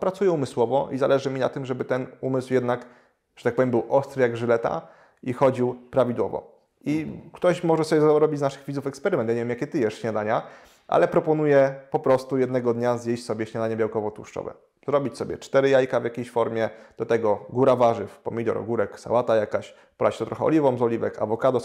Pracuję umysłowo i zależy mi na tym, żeby ten umysł jednak, że tak powiem, był ostry jak żyleta i chodził prawidłowo. I ktoś może sobie zrobić z naszych widzów eksperyment. Ja nie wiem, jakie ty jesz śniadania, ale proponuję po prostu jednego dnia zjeść sobie śniadanie białkowo-tłuszczowe. Zrobić sobie cztery jajka w jakiejś formie, do tego góra warzyw, pomidor, ogórek, sałata jakaś, polać to trochę oliwą z oliwek, awokado sobie